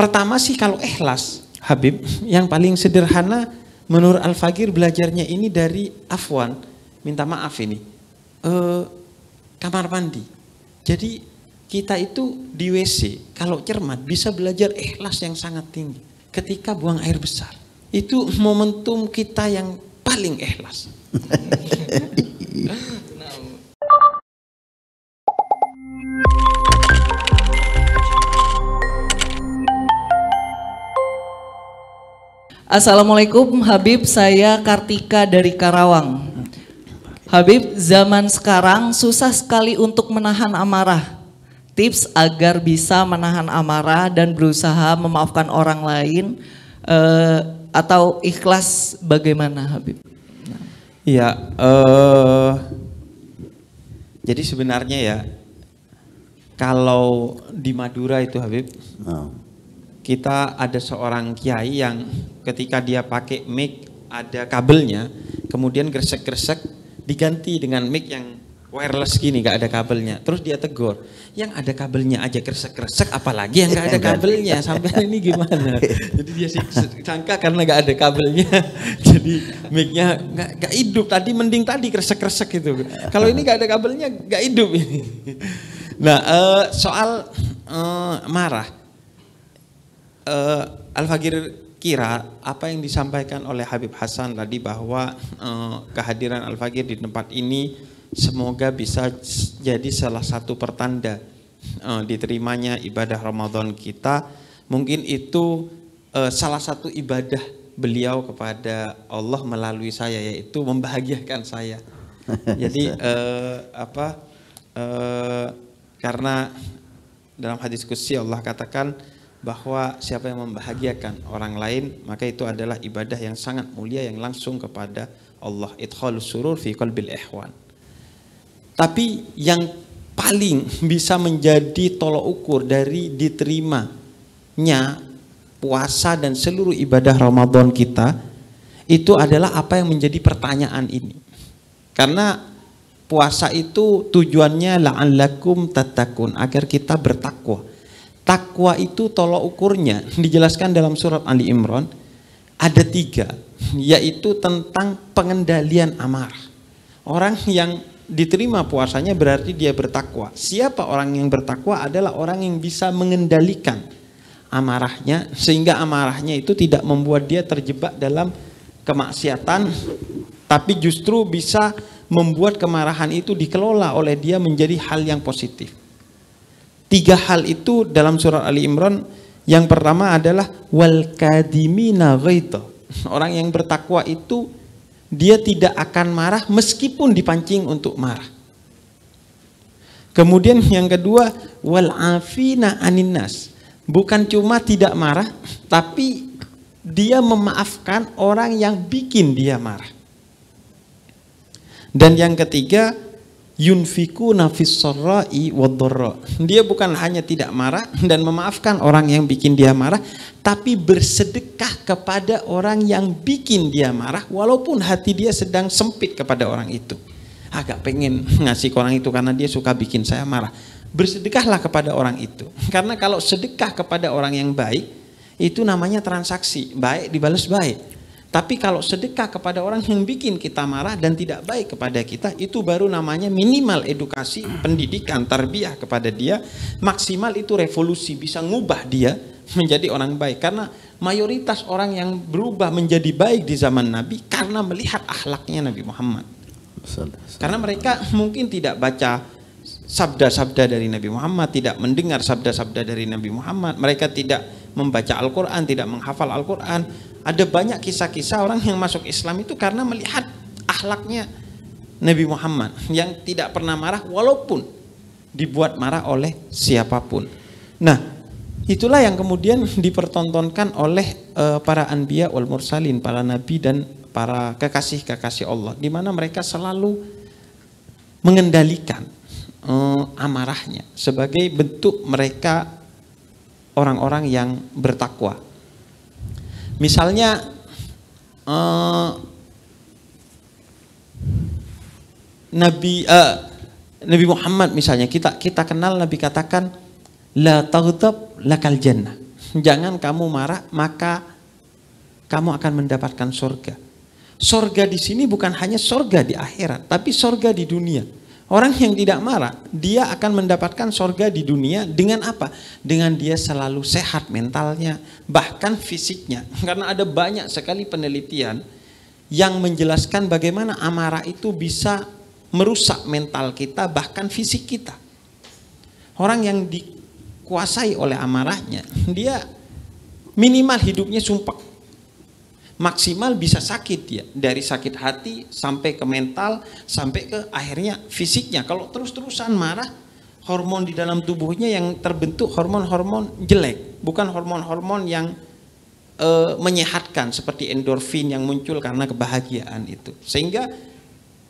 Pertama sih kalau ikhlas, Habib, yang paling sederhana menurut al Fagir belajarnya ini dari Afwan, minta maaf ini, e, kamar mandi. Jadi kita itu di WC, kalau cermat bisa belajar ikhlas yang sangat tinggi ketika buang air besar. Itu momentum kita yang paling ikhlas. Assalamualaikum Habib, saya Kartika dari Karawang. Habib, zaman sekarang susah sekali untuk menahan amarah. Tips agar bisa menahan amarah dan berusaha memaafkan orang lain uh, atau ikhlas bagaimana Habib? Iya, uh, jadi sebenarnya ya kalau di Madura itu Habib, no. Nah kita ada seorang kiai yang ketika dia pakai mic ada kabelnya, kemudian gresek-gresek diganti dengan mic yang wireless gini gak ada kabelnya. Terus dia tegur, yang ada kabelnya aja gresek-gresek apalagi yang gak ada kabelnya. Sampai ini gimana? Jadi dia sangka karena gak ada kabelnya, jadi micnya gak gak hidup. Tadi mending tadi gresek-gresek gitu. Kalau ini gak ada kabelnya gak hidup ini. Nah eh, soal eh, marah uh, eh, Al-Fagir kira apa yang disampaikan oleh Habib Hasan tadi bahwa uh, kehadiran Al-Fagir di tempat ini semoga bisa jadi salah satu pertanda uh, diterimanya ibadah Ramadan kita. Mungkin itu uh, salah satu ibadah beliau kepada Allah melalui saya yaitu membahagiakan saya. Jadi uh, apa uh, karena dalam hadis kursi Allah katakan bahwa siapa yang membahagiakan orang lain maka itu adalah ibadah yang sangat mulia yang langsung kepada Allah idkhal surur fi qalbil ihwan tapi yang paling bisa menjadi tolok ukur dari diterimanya puasa dan seluruh ibadah Ramadan kita itu adalah apa yang menjadi pertanyaan ini karena puasa itu tujuannya la'allakum tatakun agar kita bertakwa Takwa itu tolok ukurnya dijelaskan dalam surat Ali Imran ada tiga, yaitu tentang pengendalian amarah. Orang yang diterima puasanya berarti dia bertakwa. Siapa orang yang bertakwa adalah orang yang bisa mengendalikan amarahnya sehingga amarahnya itu tidak membuat dia terjebak dalam kemaksiatan tapi justru bisa membuat kemarahan itu dikelola oleh dia menjadi hal yang positif. Tiga hal itu dalam surah Ali Imran yang pertama adalah wal kadimina ghaita. Orang yang bertakwa itu dia tidak akan marah meskipun dipancing untuk marah. Kemudian yang kedua wal afina aninas Bukan cuma tidak marah tapi dia memaafkan orang yang bikin dia marah. Dan yang ketiga yunfiku nafis sorai wadoro. Dia bukan hanya tidak marah dan memaafkan orang yang bikin dia marah, tapi bersedekah kepada orang yang bikin dia marah walaupun hati dia sedang sempit kepada orang itu. Agak pengen ngasih ke orang itu karena dia suka bikin saya marah. Bersedekahlah kepada orang itu. Karena kalau sedekah kepada orang yang baik, itu namanya transaksi, baik dibalas baik tapi kalau sedekah kepada orang yang bikin kita marah dan tidak baik kepada kita, itu baru namanya minimal edukasi, pendidikan, tarbiyah kepada dia. Maksimal itu revolusi, bisa ngubah dia menjadi orang baik. Karena mayoritas orang yang berubah menjadi baik di zaman Nabi karena melihat akhlaknya Nabi Muhammad. Karena mereka mungkin tidak baca sabda-sabda dari Nabi Muhammad, tidak mendengar sabda-sabda dari Nabi Muhammad, mereka tidak membaca Al-Quran, tidak menghafal Al-Quran, ada banyak kisah-kisah orang yang masuk Islam itu karena melihat ahlaknya Nabi Muhammad yang tidak pernah marah walaupun dibuat marah oleh siapapun. Nah, itulah yang kemudian dipertontonkan oleh uh, para anbiya wal mursalin, para nabi dan para kekasih-kekasih Allah di mana mereka selalu mengendalikan uh, amarahnya sebagai bentuk mereka orang-orang yang bertakwa Misalnya uh, Nabi uh, Nabi Muhammad misalnya kita kita kenal Nabi katakan la taghdab lakal jannah. Jangan kamu marah maka kamu akan mendapatkan surga. Surga di sini bukan hanya surga di akhirat, tapi surga di dunia. Orang yang tidak marah, dia akan mendapatkan sorga di dunia dengan apa? Dengan dia selalu sehat mentalnya, bahkan fisiknya. Karena ada banyak sekali penelitian yang menjelaskan bagaimana amarah itu bisa merusak mental kita, bahkan fisik kita. Orang yang dikuasai oleh amarahnya, dia minimal hidupnya sumpah maksimal bisa sakit ya dari sakit hati sampai ke mental sampai ke akhirnya fisiknya kalau terus-terusan marah hormon di dalam tubuhnya yang terbentuk hormon-hormon jelek bukan hormon-hormon yang e, menyehatkan seperti endorfin yang muncul karena kebahagiaan itu sehingga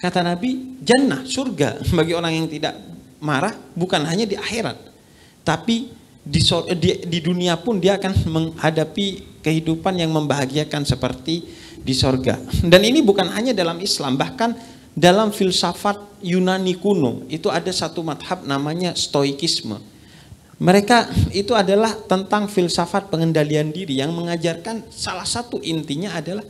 kata Nabi jannah surga bagi orang yang tidak marah bukan hanya di akhirat tapi di, di, di dunia pun dia akan menghadapi kehidupan yang membahagiakan seperti di sorga. Dan ini bukan hanya dalam Islam, bahkan dalam filsafat Yunani kuno itu ada satu madhab namanya stoikisme. Mereka itu adalah tentang filsafat pengendalian diri yang mengajarkan salah satu intinya adalah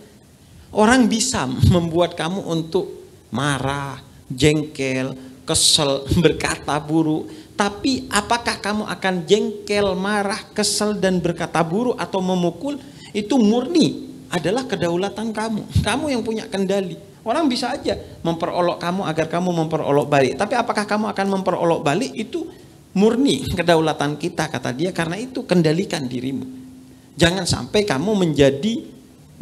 orang bisa membuat kamu untuk marah, jengkel, kesel, berkata buruk, tapi apakah kamu akan jengkel, marah, kesel dan berkata buruk atau memukul? Itu murni adalah kedaulatan kamu. Kamu yang punya kendali. Orang bisa aja memperolok kamu agar kamu memperolok balik. Tapi apakah kamu akan memperolok balik itu murni kedaulatan kita kata dia karena itu kendalikan dirimu. Jangan sampai kamu menjadi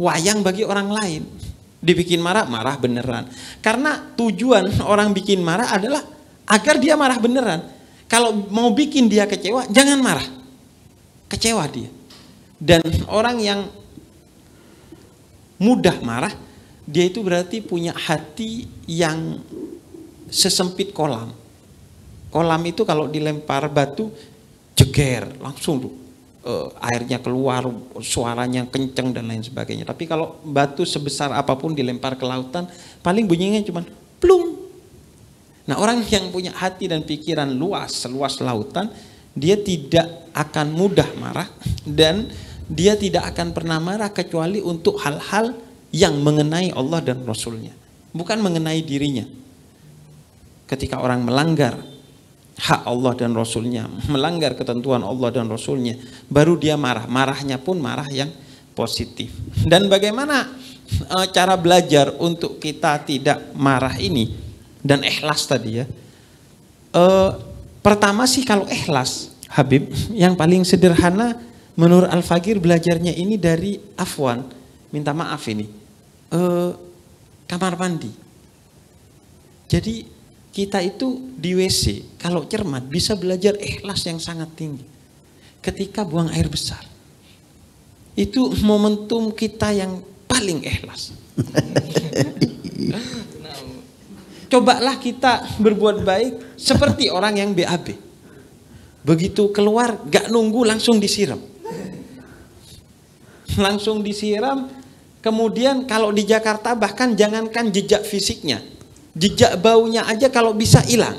wayang bagi orang lain. Dibikin marah, marah beneran. Karena tujuan orang bikin marah adalah agar dia marah beneran kalau mau bikin dia kecewa, jangan marah. Kecewa dia. Dan orang yang mudah marah, dia itu berarti punya hati yang sesempit kolam. Kolam itu kalau dilempar batu, jeger langsung tuh eh, airnya keluar, suaranya kenceng dan lain sebagainya. Tapi kalau batu sebesar apapun dilempar ke lautan, paling bunyinya cuma plung Nah orang yang punya hati dan pikiran luas, seluas lautan, dia tidak akan mudah marah dan dia tidak akan pernah marah kecuali untuk hal-hal yang mengenai Allah dan Rasulnya. Bukan mengenai dirinya. Ketika orang melanggar hak Allah dan Rasulnya, melanggar ketentuan Allah dan Rasulnya, baru dia marah. Marahnya pun marah yang positif. Dan bagaimana eh, cara belajar untuk kita tidak marah ini? dan ikhlas tadi ya. E, pertama sih kalau ikhlas, Habib, yang paling sederhana menurut Al-Fakir belajarnya ini dari Afwan, minta maaf ini, e, kamar mandi. Jadi kita itu di WC, kalau cermat bisa belajar ikhlas yang sangat tinggi. Ketika buang air besar. Itu momentum kita yang paling ikhlas. cobalah kita berbuat baik seperti orang yang BAB. Begitu keluar, gak nunggu langsung disiram. Langsung disiram, kemudian kalau di Jakarta bahkan jangankan jejak fisiknya. Jejak baunya aja kalau bisa hilang.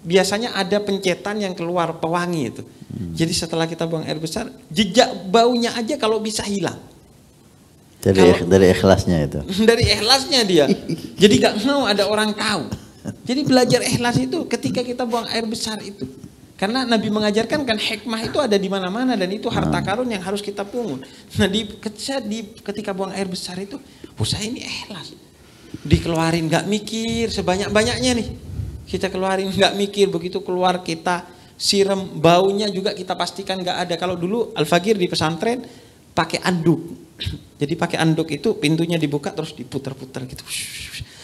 Biasanya ada pencetan yang keluar pewangi itu. Hmm. Jadi setelah kita buang air besar, jejak baunya aja kalau bisa hilang. Dari, Kalau, dari ikhlasnya itu. dari ikhlasnya dia. Jadi nggak mau ada orang tahu. Jadi belajar ikhlas itu ketika kita buang air besar itu. Karena Nabi mengajarkan kan hikmah itu ada di mana-mana dan itu harta hmm. karun yang harus kita pungut. Nah di, ketika, di, ketika buang air besar itu, oh ini ikhlas. Dikeluarin gak mikir sebanyak-banyaknya nih. Kita keluarin gak mikir, begitu keluar kita siram baunya juga kita pastikan gak ada. Kalau dulu al fagir di pesantren, pakai anduk. Jadi pakai anduk itu pintunya dibuka terus diputar-putar gitu.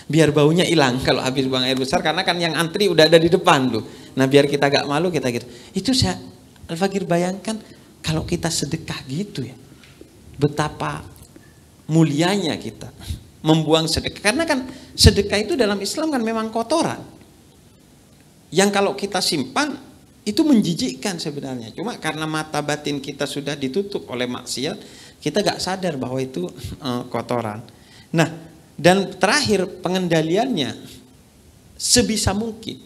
Biar baunya hilang kalau habis buang air besar karena kan yang antri udah ada di depan loh. Nah biar kita gak malu kita gitu. Itu saya Al-Fakir bayangkan kalau kita sedekah gitu ya. Betapa mulianya kita membuang sedekah. Karena kan sedekah itu dalam Islam kan memang kotoran. Yang kalau kita simpan itu menjijikkan sebenarnya. Cuma karena mata batin kita sudah ditutup oleh maksiat, kita gak sadar bahwa itu uh, kotoran. Nah, dan terakhir pengendaliannya sebisa mungkin.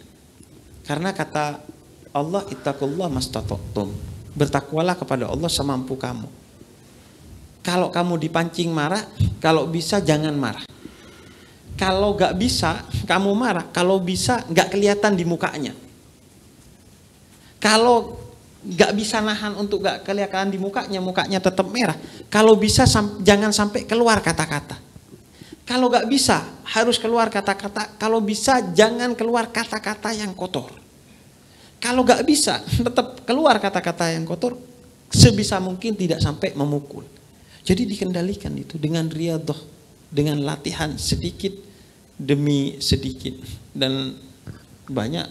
Karena kata Allah ittaqullah mastatotum. Bertakwalah kepada Allah semampu kamu. Kalau kamu dipancing marah, kalau bisa jangan marah. Kalau gak bisa, kamu marah. Kalau bisa, gak kelihatan di mukanya. Kalau nggak bisa nahan untuk nggak kelihatan di mukanya, mukanya tetap merah. Kalau bisa sam jangan sampai keluar kata-kata. Kalau nggak bisa harus keluar kata-kata. Kalau bisa jangan keluar kata-kata yang kotor. Kalau nggak bisa tetap keluar kata-kata yang kotor. Sebisa mungkin tidak sampai memukul. Jadi dikendalikan itu dengan riadoh, dengan latihan sedikit demi sedikit. Dan banyak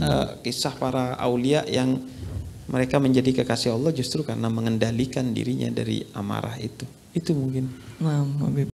uh, kisah para aulia yang mereka menjadi kekasih Allah justru karena mengendalikan dirinya dari amarah itu. Itu mungkin. Nah,